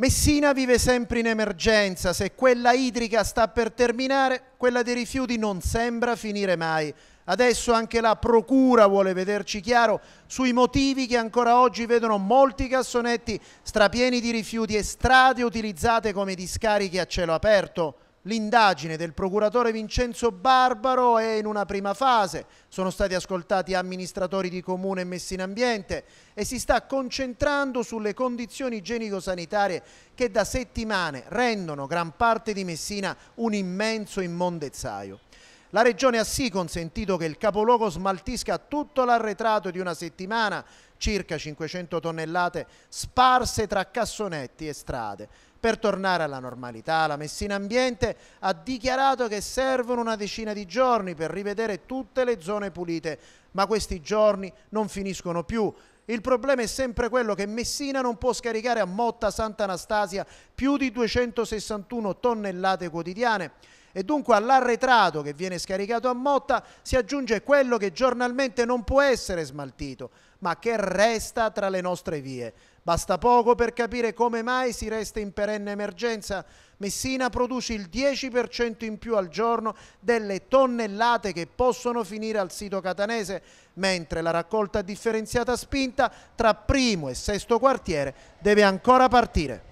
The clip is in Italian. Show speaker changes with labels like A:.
A: Messina vive sempre in emergenza, se quella idrica sta per terminare, quella dei rifiuti non sembra finire mai. Adesso anche la Procura vuole vederci chiaro sui motivi che ancora oggi vedono molti cassonetti strapieni di rifiuti e strade utilizzate come discariche a cielo aperto. L'indagine del procuratore Vincenzo Barbaro è in una prima fase, sono stati ascoltati amministratori di comune e Messina Ambiente e si sta concentrando sulle condizioni igienico-sanitarie che da settimane rendono gran parte di Messina un immenso immondezzaio. La Regione ha sì consentito che il capoluogo smaltisca tutto l'arretrato di una settimana, circa 500 tonnellate, sparse tra cassonetti e strade. Per tornare alla normalità, la Messina Ambiente ha dichiarato che servono una decina di giorni per rivedere tutte le zone pulite, ma questi giorni non finiscono più. Il problema è sempre quello che Messina non può scaricare a Motta Sant'Anastasia più di 261 tonnellate quotidiane e dunque all'arretrato che viene scaricato a Motta si aggiunge quello che giornalmente non può essere smaltito, ma che resta tra le nostre vie. Basta poco per capire come mai si resta in perenne emergenza. Messina produce il 10% in più al giorno delle tonnellate che possono finire al sito catanese, mentre la raccolta differenziata spinta tra primo e sesto quartiere deve ancora partire.